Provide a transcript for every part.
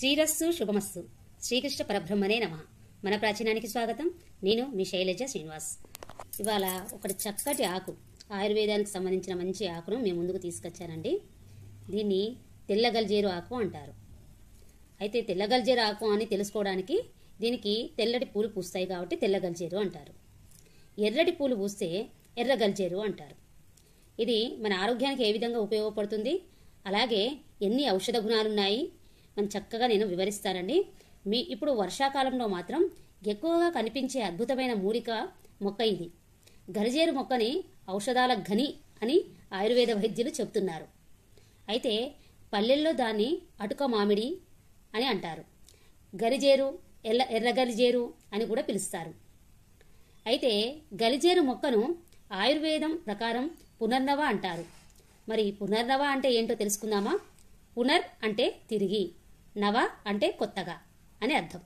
శ్రీరస్సు శుభమస్సు శ్రీకృష్ణ పరబ్రహ్మనే నమ మన ప్రాచీనానికి స్వాగతం నేను మీ శైలజ శ్రీనివాస్ ఇవాళ ఒకటి చక్కటి ఆకు ఆయుర్వేదానికి సంబంధించిన మంచి ఆకును మేము ముందుకు తీసుకొచ్చానండి దీన్ని తెల్లగల్జేరు ఆకు అంటారు అయితే తెల్లగల్జేరు ఆకు అని తెలుసుకోవడానికి దీనికి తెల్లటి పూలు పూస్తాయి కాబట్టి తెల్లగల్జేరు అంటారు ఎర్రటి పూలు పూస్తే ఎర్రగల్జేరు అంటారు ఇది మన ఆరోగ్యానికి ఏ విధంగా ఉపయోగపడుతుంది అలాగే ఎన్ని ఔషధ గుణాలున్నాయి మనం చక్కగా నేను వివరిస్తానండి మీ ఇప్పుడు వర్షాకాలంలో మాత్రం ఎక్కువగా కనిపించే అద్భుతమైన మూలిక మొక్క ఇది గరిజేరు మొక్కని ఔషధాల ఘని అని ఆయుర్వేద వైద్యులు చెబుతున్నారు అయితే పల్లెల్లో దాన్ని అటుక మామిడి అని అంటారు గరిజేరు ఎల్ల ఎర్ర గరిజేరు అని కూడా పిలుస్తారు అయితే గరిజేరు మొక్కను ఆయుర్వేదం ప్రకారం పునర్నవ అంటారు మరి పునర్నవ అంటే ఏంటో తెలుసుకుందామా పునర్ అంటే తిరిగి నవ అంటే కొత్తగా అని అర్థం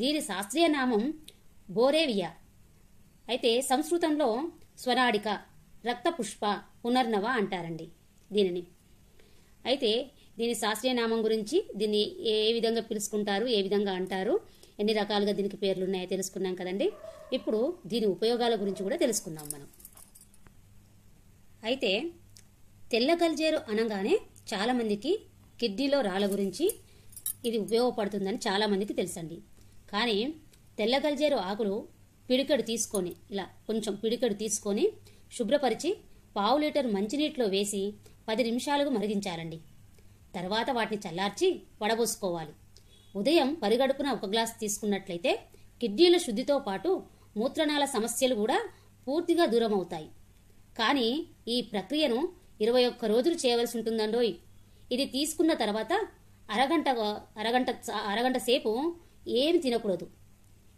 దీని శాస్త్రీయ నామం బోరేవియా అయితే సంస్కృతంలో స్వరాడిక రక్తపుష్ప పునర్నవ అంటారండి దీనిని అయితే దీని శాస్త్రీయ నామం గురించి దీన్ని ఏ విధంగా పిలుచుకుంటారు ఏ విధంగా అంటారు ఎన్ని రకాలుగా దీనికి పేర్లు ఉన్నాయో తెలుసుకున్నాం కదండి ఇప్పుడు దీని ఉపయోగాల గురించి కూడా తెలుసుకుందాం మనం అయితే తెల్ల గల్జేరు అనగానే చాలామందికి కిడ్నీలో రాళ్ళ గురించి ఇది ఉపయోగపడుతుందని చాలామందికి తెలుసండి కానీ తెల్ల గల్జేరు ఆకులు పిడికెడు తీసుకొని ఇలా కొంచెం పిడికెడు తీసుకొని శుభ్రపరిచి పావు లీటర్ మంచినీటిలో వేసి పది నిమిషాలకు మరిగించాలండి తర్వాత వాటిని చల్లార్చి వడబోసుకోవాలి ఉదయం పరిగడుపున ఒక గ్లాస్ తీసుకున్నట్లయితే కిడ్నీల శుద్ధితో పాటు మూత్రనాల సమస్యలు కూడా పూర్తిగా దూరం అవుతాయి కానీ ఈ ప్రక్రియను ఇరవై ఒక్క రోజులు చేయవలసి ఉంటుందండోయ్ ఇది తీసుకున్న తర్వాత అరగంట అరగంట అరగంట సేపు ఏమి తినకూడదు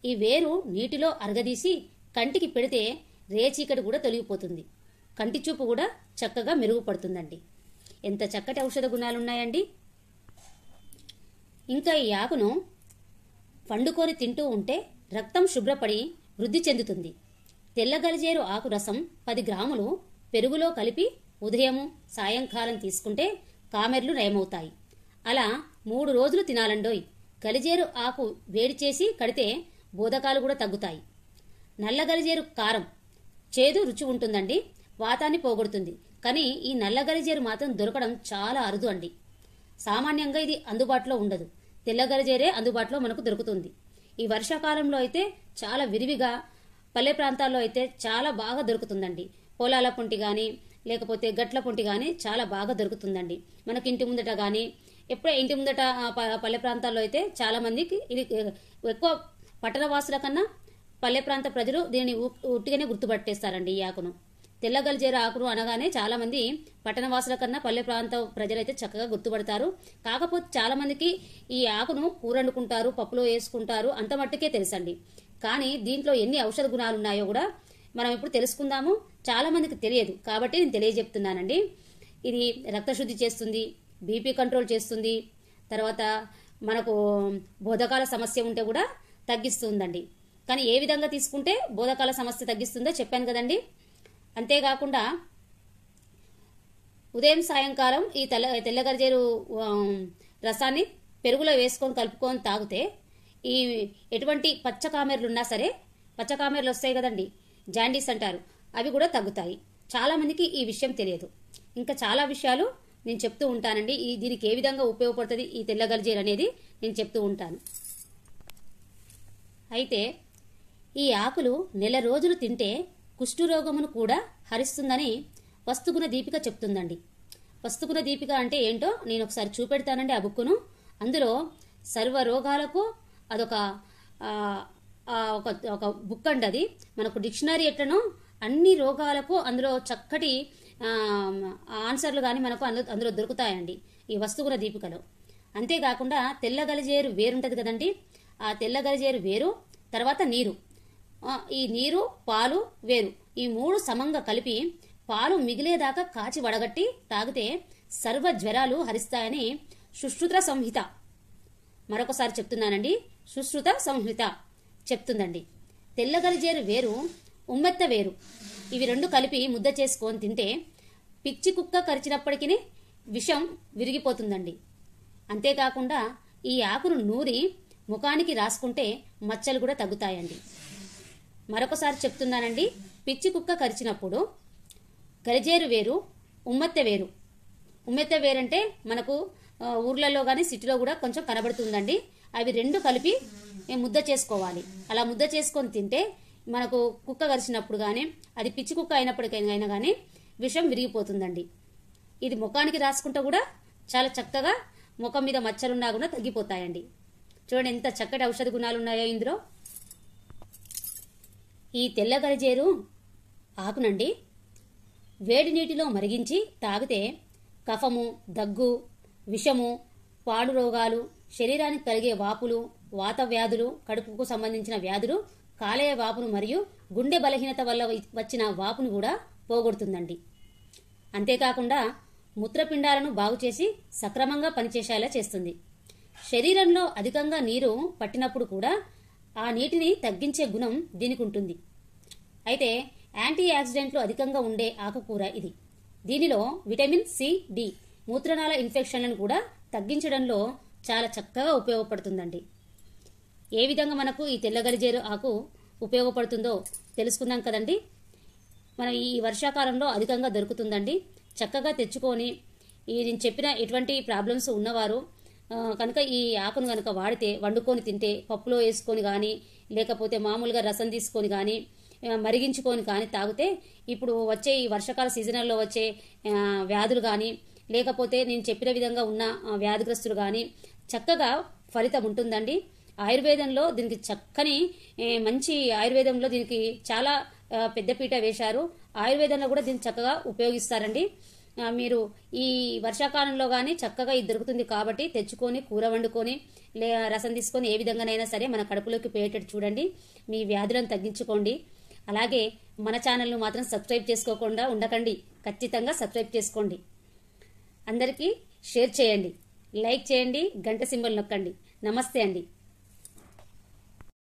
ఈ వేరు నీటిలో అరగదీసి కంటికి పెడితే రేచీకటి కూడా తొలగిపోతుంది కంటి చూపు కూడా చక్కగా మెరుగుపడుతుందండి ఎంత చక్కటి ఔషధ గుణాలు ఉన్నాయండి ఇంకా ఈ ఆకును పండుకొని తింటూ ఉంటే రక్తం శుభ్రపడి వృద్ధి చెందుతుంది తెల్లగలిజేరు ఆకు రసం పది గ్రాములు పెరుగులో కలిపి ఉదయము సాయంకాలం తీసుకుంటే కామెర్లు నయమవుతాయి అలా మూడు రోజులు తినాలండోయ్ గలిజేరు ఆకు వేడి చేసి కడితే బోధకాలు కూడా తగ్గుతాయి నల్ల గలిజేరు కారం చేదు రుచి ఉంటుందండి వాతాన్ని పోగొడుతుంది కానీ ఈ నల్ల గలిజేరు మాత్రం దొరకడం చాలా అరుదు అండి సామాన్యంగా ఇది అందుబాటులో ఉండదు తెల్ల గలిజేరే అందుబాటులో మనకు దొరుకుతుంది ఈ వర్షాకాలంలో అయితే చాలా విరివిగా పల్లె ప్రాంతాల్లో అయితే చాలా బాగా దొరుకుతుందండి పొలాల పొంటి కానీ లేకపోతే గట్ల పొంటి కానీ చాలా బాగా దొరుకుతుందండి మనకి ఇంటి ముందట కానీ ఎప్పుడో ఇంటి ముందట పల్లె ప్రాంతాల్లో అయితే చాలామందికి ఇది ఎక్కువ పట్టణ వాసుల కన్నా పల్లె ప్రాంత ప్రజలు దీనిని ఉట్టిగానే గుర్తుపట్టేస్తారండి ఈ ఆకును తెల్లగలిజేరు ఆకును అనగానే చాలామంది వాసుల కన్నా పల్లె ప్రాంత ప్రజలైతే చక్కగా గుర్తుపడతారు కాకపోతే చాలామందికి ఈ ఆకును వండుకుంటారు పప్పులో వేసుకుంటారు అంత మట్టుకే తెలుసండి కానీ దీంట్లో ఎన్ని ఔషధ గుణాలు ఉన్నాయో కూడా మనం ఇప్పుడు తెలుసుకుందాము చాలామందికి తెలియదు కాబట్టి నేను తెలియజెప్తున్నానండి ఇది రక్తశుద్ధి చేస్తుంది బీపీ కంట్రోల్ చేస్తుంది తర్వాత మనకు బోధకాల సమస్య ఉంటే కూడా తగ్గిస్తుందండి కానీ ఏ విధంగా తీసుకుంటే బోధకాల సమస్య తగ్గిస్తుందో చెప్పాను కదండి అంతేకాకుండా ఉదయం సాయంకాలం ఈ తెల్ల తెల్లగరిజేరు రసాన్ని పెరుగులో వేసుకొని కలుపుకొని తాగితే ఈ ఎటువంటి పచ్చకామెర్లు ఉన్నా సరే పచ్చకామెర్లు వస్తాయి కదండి జాండీస్ అంటారు అవి కూడా తగ్గుతాయి చాలామందికి ఈ విషయం తెలియదు ఇంకా చాలా విషయాలు నేను చెప్తూ ఉంటానండి ఈ దీనికి ఏ విధంగా ఉపయోగపడుతుంది ఈ తెల్ల గర్జీర్ అనేది నేను చెప్తూ ఉంటాను అయితే ఈ ఆకులు నెల రోజులు తింటే కుష్ఠురోగమును కూడా హరిస్తుందని వస్తుగుణ దీపిక చెప్తుందండి వస్తుగుణ దీపిక అంటే ఏంటో నేను ఒకసారి చూపెడతానండి ఆ బుక్కును అందులో సర్వ రోగాలకు అదొక ఒక ఒక బుక్ అండి అది మనకు డిక్షనరీ ఎట్లనో అన్ని రోగాలకు అందులో చక్కటి ఆన్సర్లు కానీ మనకు అందులో దొరుకుతాయండి ఈ వస్తువుల దీపికలో అంతేకాకుండా తెల్ల వేరు వేరుంటుంది కదండి ఆ తెల్ల గలిజేరు వేరు తర్వాత నీరు ఈ నీరు పాలు వేరు ఈ మూడు సమంగా కలిపి పాలు మిగిలేదాకా కాచి వడగట్టి తాగితే సర్వ జ్వరాలు హరిస్తాయని సుశ్రుత సంహిత మరొకసారి చెప్తున్నానండి సుశ్రుత సంహిత చెప్తుందండి తెల్లగలిజేరు వేరు ఉమ్మెత్త వేరు ఇవి రెండు కలిపి ముద్ద చేసుకొని తింటే పిచ్చి కుక్క కరిచినప్పటికీ విషం విరిగిపోతుందండి అంతేకాకుండా ఈ ఆకును నూరి ముఖానికి రాసుకుంటే మచ్చలు కూడా తగ్గుతాయండి మరొకసారి చెప్తున్నానండి పిచ్చి కుక్క కరిచినప్పుడు గరిజేరు వేరు ఉమ్మెత్త వేరు ఉమ్మెత్త వేరంటే మనకు ఊర్లలో కానీ సిటీలో కూడా కొంచెం కనబడుతుందండి అవి రెండు కలిపి ముద్ద చేసుకోవాలి అలా ముద్ద చేసుకొని తింటే మనకు కుక్క కరిచినప్పుడు కానీ అది పిచ్చి కుక్క అయినప్పటికైనా కానీ విషం విరిగిపోతుందండి ఇది ముఖానికి రాసుకుంటే కూడా చాలా చక్కగా ముఖం మీద మచ్చలున్నా కూడా తగ్గిపోతాయండి చూడండి ఎంత చక్కటి ఔషధ గుణాలు ఉన్నాయో ఇందులో ఈ తెల్లగరిజేరు ఆకునండి వేడి నీటిలో మరిగించి తాగితే కఫము దగ్గు విషము పాడు రోగాలు శరీరానికి కలిగే వాపులు వాత వ్యాధులు కడుపుకు సంబంధించిన వ్యాధులు కాలేయ వాపును మరియు గుండె బలహీనత వల్ల వచ్చిన వాపును కూడా పోగొడుతుందండి అంతేకాకుండా మూత్రపిండాలను బాగుచేసి సక్రమంగా పనిచేసేలా చేస్తుంది శరీరంలో అధికంగా నీరు పట్టినప్పుడు కూడా ఆ నీటిని తగ్గించే గుణం దీనికి ఉంటుంది అయితే యాంటీ యాక్సిడెంట్లు అధికంగా ఉండే ఆకుకూర ఇది దీనిలో విటమిన్ సి డి మూత్రనాళ ఇన్ఫెక్షన్లను కూడా తగ్గించడంలో చాలా చక్కగా ఉపయోగపడుతుందండి ఏ విధంగా మనకు ఈ తెల్లగలిజేరు ఆకు ఉపయోగపడుతుందో తెలుసుకున్నాం కదండి మనం ఈ వర్షాకాలంలో అధికంగా దొరుకుతుందండి చక్కగా తెచ్చుకొని ఈ నేను చెప్పిన ఎటువంటి ప్రాబ్లమ్స్ ఉన్నవారు కనుక ఈ ఆకును కనుక వాడితే వండుకొని తింటే పప్పులో వేసుకొని కానీ లేకపోతే మామూలుగా రసం తీసుకొని కానీ మరిగించుకొని కానీ తాగితే ఇప్పుడు వచ్చే ఈ వర్షాకాల సీజనల్లో వచ్చే వ్యాధులు కానీ లేకపోతే నేను చెప్పిన విధంగా ఉన్న వ్యాధిగ్రస్తులు కానీ చక్కగా ఫలితం ఉంటుందండి ఆయుర్వేదంలో దీనికి చక్కని మంచి ఆయుర్వేదంలో దీనికి చాలా పెద్దపీట వేశారు ఆయుర్వేదంలో కూడా దీన్ని చక్కగా ఉపయోగిస్తారండి మీరు ఈ వర్షాకాలంలో కానీ చక్కగా ఇది దొరుకుతుంది కాబట్టి తెచ్చుకొని కూర వండుకొని లే రసం తీసుకొని ఏ విధంగానైనా సరే మన కడుపులోకి పోయేటట్టు చూడండి మీ వ్యాధులను తగ్గించుకోండి అలాగే మన ఛానల్ను మాత్రం సబ్స్క్రైబ్ చేసుకోకుండా ఉండకండి ఖచ్చితంగా సబ్స్క్రైబ్ చేసుకోండి అందరికీ షేర్ చేయండి లైక్ చేయండి గంట సింబల్ నొక్కండి నమస్తే అండి